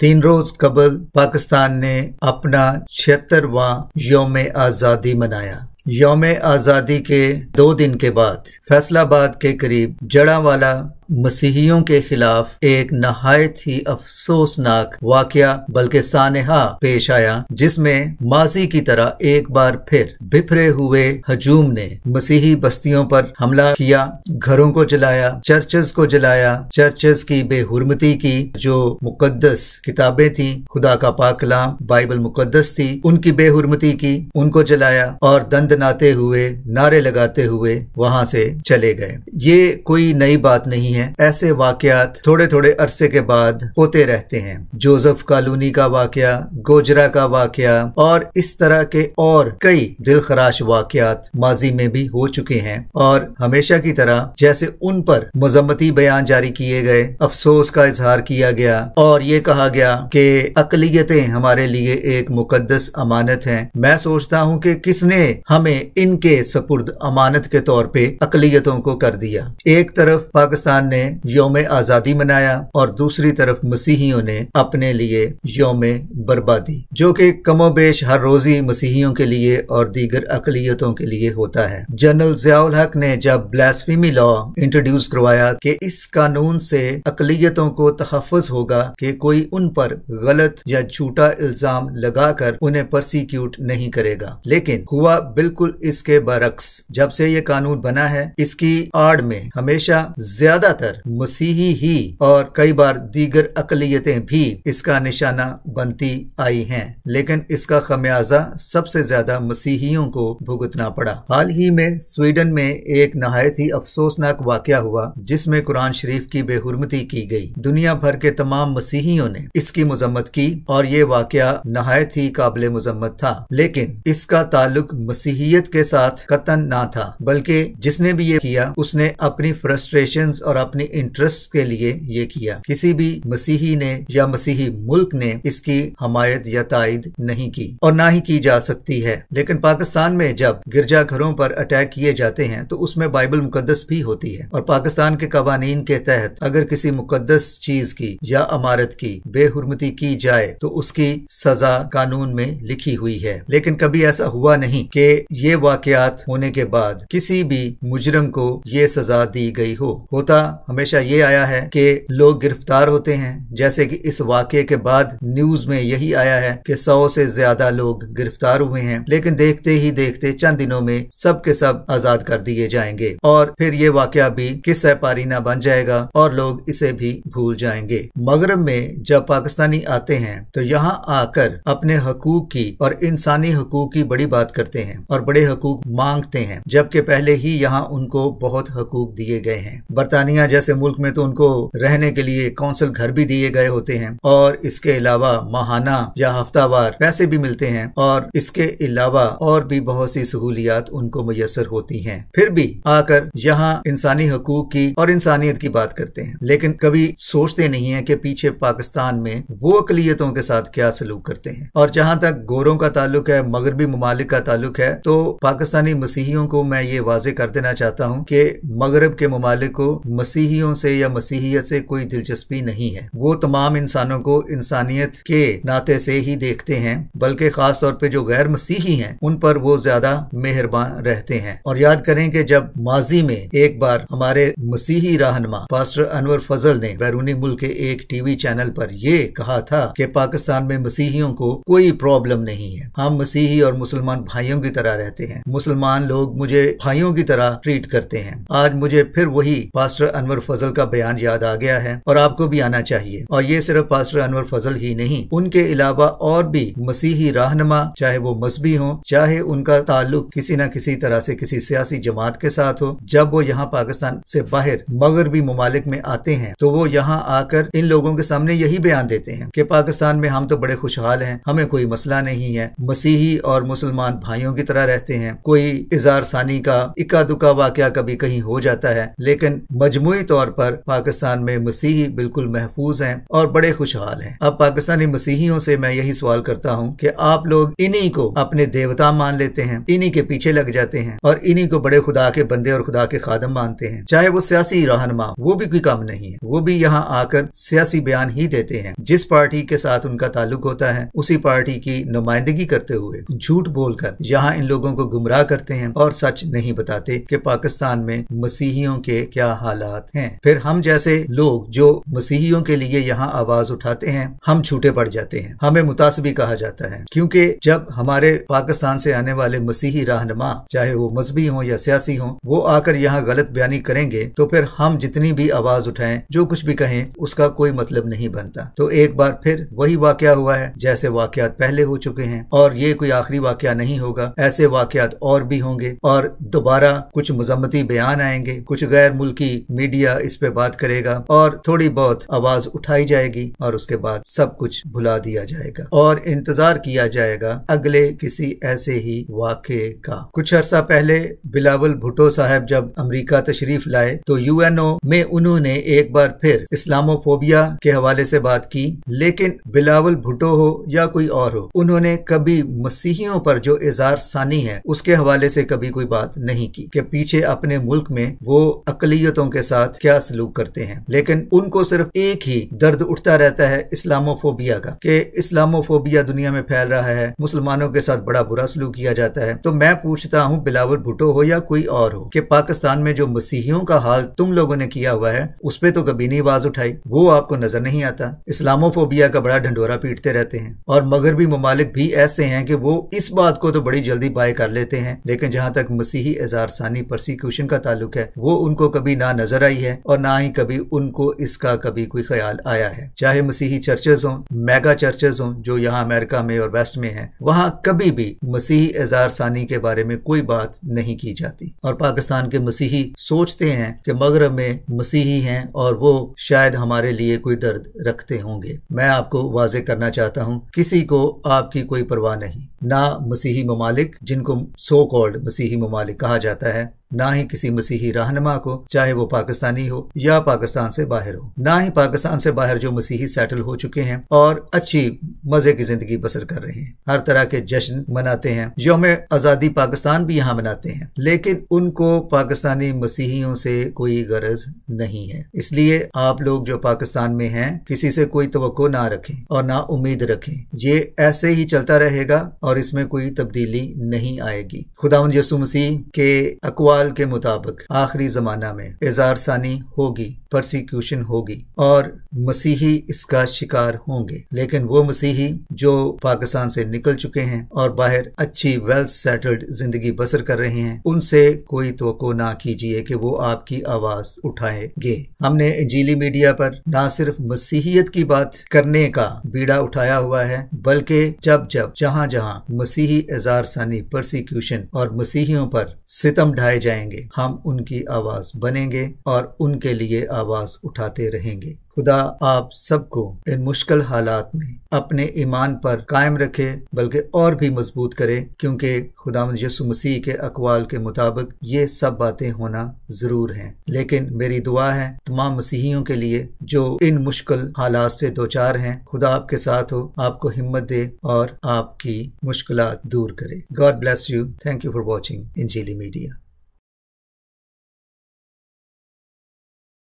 तीन रोज कबल पाकिस्तान ने अपना छिहत्तरवा योम आज़ादी मनाया योम आज़ादी के दो दिन के बाद फैसलाबाद के करीब जड़ावाला मसीहियों के खिलाफ एक नहायत ही अफसोसनाक वाकया बल्कि सानहा पेश आया जिसमें माजी की तरह एक बार फिर बिफरे हुए हजूम ने मसीही बस्तियों पर हमला किया घरों को जलाया चर्चेस को जलाया चर्चेस की बेहरमती की जो मुकदस किताबें थी खुदा का पाकलाम बाइबल मुकदस थी उनकी बेहरमती की उनको जलाया और दंद नाते हुए नारे लगाते हुए वहां से चले गए ये कोई नई बात नहीं है हैं ऐसे वाकयात थोड़े थोड़े अरसे के बाद होते रहते हैं जोसेफ कॉलोनी का वाकया गोजरा का वाकया और इस तरह के और कई दिल खराश वाकयात माजी में भी हो चुके हैं और हमेशा की तरह जैसे उन पर मजम्मती बयान जारी किए गए अफसोस का इजहार किया गया और ये कहा गया कि अकलीतें हमारे लिए एक मुकदस अमानत हैं मैं सोचता हूँ कि किसने हमें इनके सपुर्द अमानत के तौर पे अकलीतों को कर दिया एक तरफ पाकिस्तान ने योम आज़ादी मनाया और दूसरी तरफ मसीहियों ने अपने लिए योम बर्बादी जो कि कमोबेश हर रोजी मसीहियों के लिए और दीगर अकलीतों के लिए होता है जनरल जयाल हक ने जब ब्लास्फीमी लॉ इंट्रोड्यूस करवाया कि इस कानून से अकलीतों को तहफ़ होगा कि कोई उन पर गलत या झूठा इल्जाम लगाकर उन्हें प्रोसिक्यूट नहीं करेगा लेकिन हुआ बिल्कुल इसके बरक्स जब से ये कानून बना है इसकी आड़ में हमेशा ज्यादा ज्यादातर मसीही ही और कई बार दीगर अकलियतें भी इसका निशाना बनती आई हैं लेकिन इसका खमियाजा सबसे ज्यादा मसीहियों को भुगतना पड़ा हाल ही में स्वीडन में एक नहायत ही अफसोसनाक वाक्य हुआ जिसमें कुरान शरीफ की बेहरमती की गयी दुनिया भर के तमाम मसीहियों ने इसकी मजम्मत की और ये वाक्य नहायत ही काबिल मजम्मत था लेकिन इसका ताल्लुक मसीहियत के साथ कतन ना था बल्कि जिसने भी ये किया उसने अपनी फ्रस्ट्रेशन और अपने इंटरेस्ट के लिए ये किया किसी भी मसीही ने या मसीही मुल्क ने इसकी हमायत या तायद नहीं की और ना ही की जा सकती है लेकिन पाकिस्तान में जब गिरजा घरों पर अटैक किए जाते हैं तो उसमें बाइबल मुकदस भी होती है और पाकिस्तान के कवानीन के तहत अगर किसी मुकदस चीज की या अमारत की बेहरमती की जाए तो उसकी सजा कानून में लिखी हुई है लेकिन कभी ऐसा हुआ नहीं कि ये वाकयात होने के बाद किसी भी मुजरम को ये सजा दी गई हो होता हमेशा ये आया है कि लोग गिरफ्तार होते हैं जैसे कि इस वाक्य के बाद न्यूज में यही आया है कि सौ से ज्यादा लोग गिरफ्तार हुए हैं लेकिन देखते ही देखते चंद दिनों में सब के सब आजाद कर दिए जाएंगे और फिर ये वाक्य भी किस्सा पारीना बन जाएगा और लोग इसे भी भूल जाएंगे मगरब में जब पाकिस्तानी आते हैं तो यहाँ आकर अपने हकूक की और इंसानी हकूक की बड़ी बात करते हैं और बड़े हकूक मांगते हैं जबकि पहले ही यहाँ उनको बहुत हकूक दिए गए हैं बरतानिया दुनिया जैसे मुल्क में तो उनको रहने के लिए कौंसल घर भी दिए गए होते हैं और इसके अलावा माहाना या हफ्तावार पैसे भी मिलते हैं और इसके अलावा और भी बहुत सी सहूलियात उनको मैसर होती हैं फिर भी आकर यहाँ इंसानी हकूक की और इंसानियत की बात करते हैं लेकिन कभी सोचते नहीं है कि पीछे पाकिस्तान में वो अकलीतों के साथ क्या सलूक करते हैं और जहाँ तक गोरों का ताल्लुक है मगरबी ममालिक का ताल्लुक है तो पाकिस्तानी मसीहियों को मैं ये वाजे कर देना चाहता हूँ कि मगरब के ममालिक को मसीहियों से या मसीहियत से कोई दिलचस्पी नहीं है वो तमाम इंसानों को इंसानियत के नाते से ही देखते हैं बल्कि खास तौर पे जो गैर मसीही हैं उन पर वो ज्यादा मेहरबान रहते हैं और याद करें कि जब माजी में एक बार हमारे मसीही रहनमा पास्टर अनवर फजल ने बैरूनी मुल्क के एक टीवी चैनल पर यह कहा था कि पाकिस्तान में मसीहियों को कोई प्रॉब्लम नहीं है हम मसीही और मुसलमान भाइयों की तरह रहते हैं मुसलमान लोग मुझे भाइयों की तरह ट्रीट करते हैं आज मुझे फिर वही पास्टर अनवर फजल का बयान याद आ गया है और आपको भी आना चाहिए और ये सिर्फ पास्टर अनवर फजल ही नहीं उनके अलावा और भी मसीही रहनमा चाहे वो मजहबी हो चाहे उनका ताल्लुक किसी न किसी तरह से किसी सियासी जमात के साथ हो जब वो यहाँ पाकिस्तान से बाहर मगरबी ममालिक में आते हैं तो वो यहाँ आकर इन लोगों के सामने यही बयान देते हैं कि पाकिस्तान में हम तो बड़े खुशहाल हैं हमें कोई मसला नहीं है मसीही और मुसलमान भाइयों की तरह रहते हैं कोई इजार सानी का इक्का दुक्का वाक्य कभी कहीं हो जाता है लेकिन मजमू मजमू तौर पर पाकिस्तान में मसीही बिल्कुल महफूज हैं और बड़े खुशहाल हैं अब पाकिस्तानी मसीहियों से मैं यही सवाल करता हूँ कि आप लोग इन्हीं को अपने देवता मान लेते हैं इन्हीं के पीछे लग जाते हैं और इन्हीं को बड़े खुदा के बंदे और खुदा के खादम मानते हैं चाहे वो सियासी रहनमा वो भी कोई काम नहीं है वो भी यहाँ आकर सियासी बयान ही देते हैं जिस पार्टी के साथ उनका ताल्लुक होता है उसी पार्टी की नुमाइंदगी करते हुए झूठ बोलकर यहाँ इन लोगों को गुमराह करते हैं और सच नहीं बताते कि पाकिस्तान में मसीहियों के क्या हालात साथ हैं फिर हम जैसे लोग जो मसीहियों के लिए यहाँ आवाज उठाते हैं हम छूटे पड़ जाते हैं हमें मुतासबी कहा जाता है क्योंकि जब हमारे पाकिस्तान से आने वाले मसीही रहनमा चाहे वो मजहबी हों या सियासी हों वो आकर यहाँ गलत बयानी करेंगे तो फिर हम जितनी भी आवाज उठाए जो कुछ भी कहें उसका कोई मतलब नहीं बनता तो एक बार फिर वही वाक्य हुआ है जैसे वाक्यात पहले हो चुके हैं और ये कोई आखिरी वाक्य नहीं होगा ऐसे वाकत और भी होंगे और दोबारा कुछ मजम्मती बयान आएंगे कुछ गैर मुल्की मीडिया इस पे बात करेगा और थोड़ी बहुत आवाज उठाई जाएगी और उसके बाद सब कुछ भुला दिया जाएगा और इंतजार किया जाएगा अगले किसी ऐसे ही वाक्य का कुछ अरसा पहले बिलावल भुट्टो साहब जब अमरीका तशरीफ लाए तो यूएनओ में उन्होंने एक बार फिर इस्लामोफोबिया के हवाले से बात की लेकिन बिलावल भुट्टो हो या कोई और हो उन्होंने कभी मसीहियों पर जो इजार सानी है उसके हवाले से कभी कोई बात नहीं की कि पीछे अपने मुल्क में वो अकलियतों के साथ क्या सलूक करते हैं लेकिन उनको सिर्फ एक ही दर्द उठता रहता है इस्लामोफोबिया का कि इस्लामोफोबिया दुनिया में फैल रहा है मुसलमानों के साथ बड़ा बुरा सलूक किया जाता है तो मैं पूछता हूँ बिलावल भुटो हो या कोई और हो कि पाकिस्तान में जो मसीहियों का हाल तुम लोगों ने किया हुआ है उस पर तो कभी नहीं आवाज उठाई वो आपको नजर नहीं आता इस्लामोफोबिया का बड़ा ढंडोरा पीटते रहते हैं और मगरबी ममालिक भी ऐसे हैं कि वो इस बात को तो बड़ी जल्दी बाय कर लेते हैं लेकिन जहाँ तक मसीही एजारसानी प्रोसिक्यूशन का ताल्लुक है वो उनको कभी ना नजर कराई है और ना ही कभी उनको इसका कभी कोई ख्याल आया है चाहे मसीही चर्चेज हों मेगा चर्चेज हों जो यहाँ अमेरिका में और वेस्ट में है वहाँ कभी भी मसीही एजार सानी के बारे में कोई बात नहीं की जाती और पाकिस्तान के मसीही सोचते हैं कि मगरब में मसीही हैं और वो शायद हमारे लिए कोई दर्द रखते होंगे मैं आपको वाजे करना चाहता हूँ किसी को आपकी कोई परवाह नहीं ना मसीही ममालिक जिनको सो कॉल्ड मसीही ममालिक कहा जाता है ना ही किसी मसीही रहनमा को चाहे वो पाकिस्तानी हो या पाकिस्तान से बाहर हो ना ही पाकिस्तान से बाहर जो मसीही सेटल हो चुके हैं और अच्छी मजे की जिंदगी बसर कर रहे हैं हर तरह के जश्न मनाते हैं योम आजादी पाकिस्तान भी यहाँ मनाते हैं लेकिन उनको पाकिस्तानी मसीहियों से कोई गरज नहीं है इसलिए आप लोग जो पाकिस्तान में है किसी से कोई तो ना रखें और ना उम्मीद रखें ये ऐसे ही चलता रहेगा और और इसमें कोई तब्दीली नहीं आएगी खुदा यसु मसीह के अकवाल के मुताबिक आखिरी जमाना में इजारसानी सानी होगी प्रोसिक्यूशन होगी और मसीही इसका शिकार होंगे लेकिन वो मसीही जो पाकिस्तान से निकल चुके हैं और बाहर अच्छी वेल सेटल्ड जिंदगी बसर कर रहे हैं उनसे कोई तो ना कीजिए कि वो आपकी आवाज उठाएंगे हमने इंजीली मीडिया पर ना सिर्फ मसीहियत की बात करने का बीड़ा उठाया हुआ है बल्कि जब जब जहाँ जहाँ मसीही एजार सानी और मसीहियों पर सितम ढाए जाएंगे हम उनकी आवाज बनेंगे और उनके लिए आवाज उठाते रहेंगे खुदा आप सबको इन मुश्किल हालात में अपने ईमान पर कायम रखे बल्कि और भी मजबूत करे क्योंकि खुदा यसु मसीह के अकवाल के मुताबिक ये सब बातें होना जरूर हैं लेकिन मेरी दुआ है तमाम मसीहियों के लिए जो इन मुश्किल हालात से दो चार हैं खुदा आपके साथ हो आपको हिम्मत दे और आपकी मुश्किल दूर करे god bless you thank you for watching इंजीली मीडिया